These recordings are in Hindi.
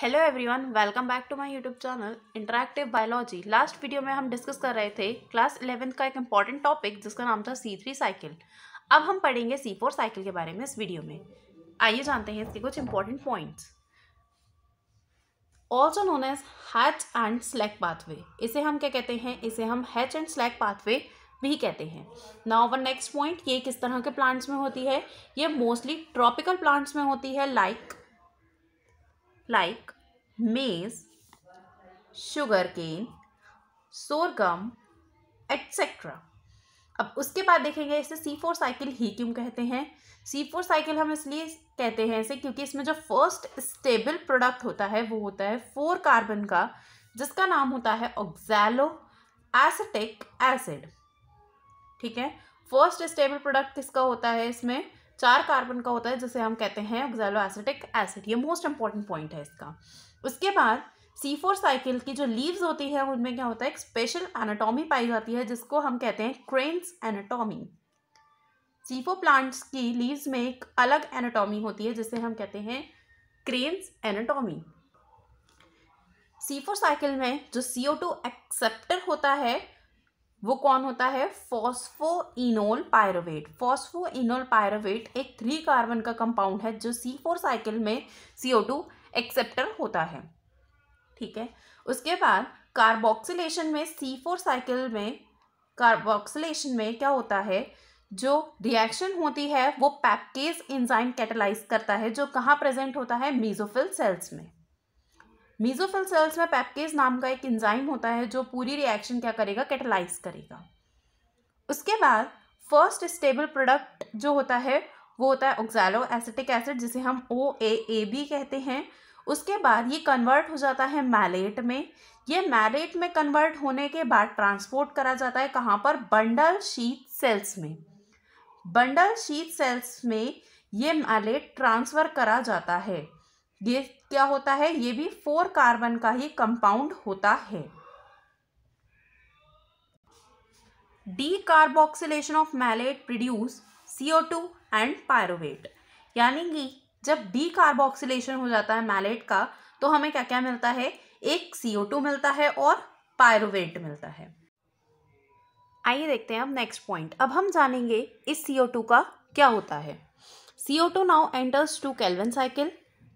Hello everyone welcome back to my YouTube channel interactive biology last video में हम डिस्कस कर रहे थे क्लास इलेवेंथ का एक इम्पॉर्टेंट टॉपिक जिसका नाम था सी थ्री साइकिल अब हम पढ़ेंगे सी फोर साइकिल के बारे में इस वीडियो में आइए जानते हैं इसके कुछ important points also known as Hatch and Slack pathway इसे हम क्या कहते हैं इसे हम हैच एंड स्लैक पाथवे भी कहते हैं नाउ वन नेक्स्ट पॉइंट ये किस तरह के प्लांट्स में होती है ये मोस्टली ट्रॉपिकल प्लांट्स में होती है like like like maize, sugarcane, sorghum, etc. अब उसके बाद देखेंगे इसे सी फोर साइकिल ही क्यों कहते हैं सी फोर साइकिल हम इसलिए कहते हैं इसे क्योंकि इसमें जो फर्स्ट स्टेबल प्रोडक्ट होता है वो होता है फोर कार्बन का जिसका नाम होता है ऑक्जैलो एसिटिक एसिड ठीक है फर्स्ट स्टेबल प्रोडक्ट किसका होता है इसमें चार कार्बन का होता है जिसे हम कहते हैं ऑक्जेलो एसिटिक एसिड ये मोस्ट इंपॉर्टेंट पॉइंट है इसका उसके बाद सी फोर साइकिल की जो लीव्स होती है उनमें क्या होता है एक स्पेशल एनाटॉमी पाई जाती है जिसको हम कहते हैं Kranz anatomy C four plants की लीव्स में एक अलग एनाटॉमी होती है जिसे हम कहते हैं Kranz anatomy C four cycle में जो सी ओ टू एक्सेप्टर होता है वो कौन होता है enol pyruvate phosphoenolpyruvate एक थ्री कार्बन का कंपाउंड है जो सी फोर साइकिल में सी ओ टू एक्सेप्टर होता है ठीक है उसके बाद कार्बोक्सिलेशन में सी फोर साइकिल में कार्बोक्सिलेशन में क्या होता है जो रिएक्शन होती है वो पैकेज इंजाइम कैटलाइज करता है जो कहाँ प्रेजेंट होता है मीजोफिल सेल्स में मीजोफिल सेल्स में पैपकेज नाम का एक इंजाइम होता है जो पूरी रिएक्शन क्या करेगा कैटलाइज करेगा उसके बाद फर्स्ट स्टेबल प्रोडक्ट जो होता है वो होता है ऑक्जैलो एसिटिक एसिड जिसे हम ओ ए ए बी कहते हैं उसके बाद ये कन्वर्ट हो जाता है मैलेट में ये मैलेट में कन्वर्ट होने के बाद ट्रांसपोर्ट करा जाता है कहाँ पर बंडल शीत सेल्स में बंडल शीत सेल्स में ये मैलेट ट्रांसफ़र करा जाता है ये क्या होता है ये भी फोर कार्बन का ही कंपाउंड होता है decarboxylation of malate produce CO two and pyruvate यानी कि जब डी कार्बोक्सिलेशन हो जाता है मैलेट का तो हमें क्या क्या मिलता है एक सीओ टू मिलता है और पायरोवेट मिलता है आइए देखते हैं अब नेक्स्ट पॉइंट अब हम जानेंगे इस सीओ टू का क्या होता है CO two now enters to Calvin cycle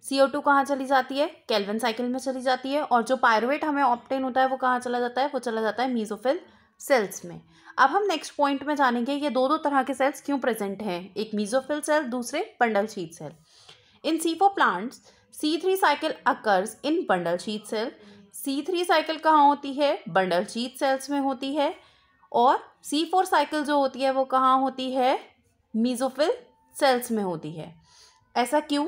C O two कहाँ चली जाती है कैलवन साइकिल में चली जाती है और जो पायरोवेट हमें ऑप्टेन होता है वो कहाँ चला जाता है वो चला जाता है मीजोफिल सेल्स में अब हम नेक्स्ट पॉइंट में जानेंगे ये दो दो तरह के सेल्स क्यों प्रेजेंट हैं एक मीजोफिल सेल दूसरे bundle sheath cell in C plants C three cycle occurs in bundle sheath cell C three cycle कहाँ होती है बंडल शीत सेल्स में होती है और सी फोर साइकिल जो होती है वो कहाँ होती है मीजोफिल सेल्स में होती है ऐसा क्यों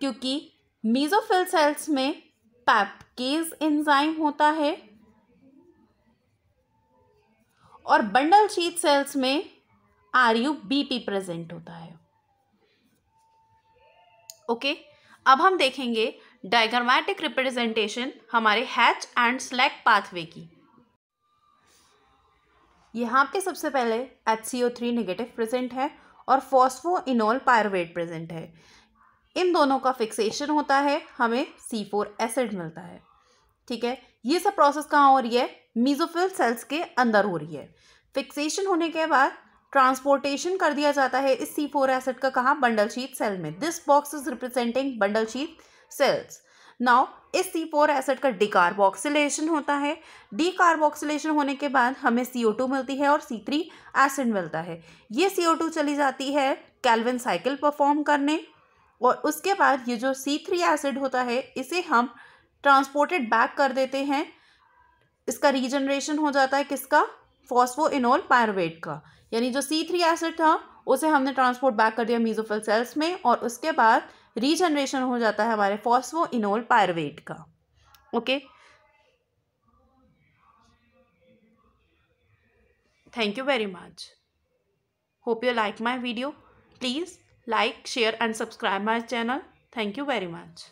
क्योंकि मीजोफिल सेल्स में पैपकेज एंजाइम होता है और बंडल शीत सेल्स में आर यू बीपी प्रेजेंट होता है ओके okay? अब हम देखेंगे डायग्रामेटिक रिप्रेजेंटेशन हमारे हैच एंड स्लैक पाथवे की यहां पे सबसे पहले H C O three negative present है और फॉस्फो इनोल पायरवेट प्रेजेंट है इन दोनों का फिक्सेशन होता है हमें सी फोर एसिड मिलता है ठीक है ये सब प्रोसेस कहाँ हो रही है मीजोफिल सेल्स के अंदर हो रही है फिक्सेशन होने के बाद ट्रांसपोर्टेशन कर दिया जाता है इस सी फोर एसिड का कहाँ बंडल शीत सेल में this box is representing bundle sheath cells now इस सी फोर एसिड का डिकार्बोक्सिलेशन होता है डिकार्बोक्सिलेशन होने के बाद हमें सी ओ टू मिलती है और सी थ्री एसिड मिलता है ये सी ओ टू चली जाती है कैलविन साइकिल परफॉर्म करने और उसके बाद ये जो सी थ्री एसिड होता है इसे हम ट्रांसपोर्टेड बैक कर देते हैं इसका रीजनरेशन हो जाता है किसका इनोल पायरवेट का यानी जो सी थ्री एसिड था उसे हमने ट्रांसपोर्ट बैक कर दिया मीजोफल सेल्स में और उसके बाद रीजनरेशन हो जाता है हमारे इनोल पायरवेट का okay thank you very much hope you like my video please like share and subscribe my channel thank you very much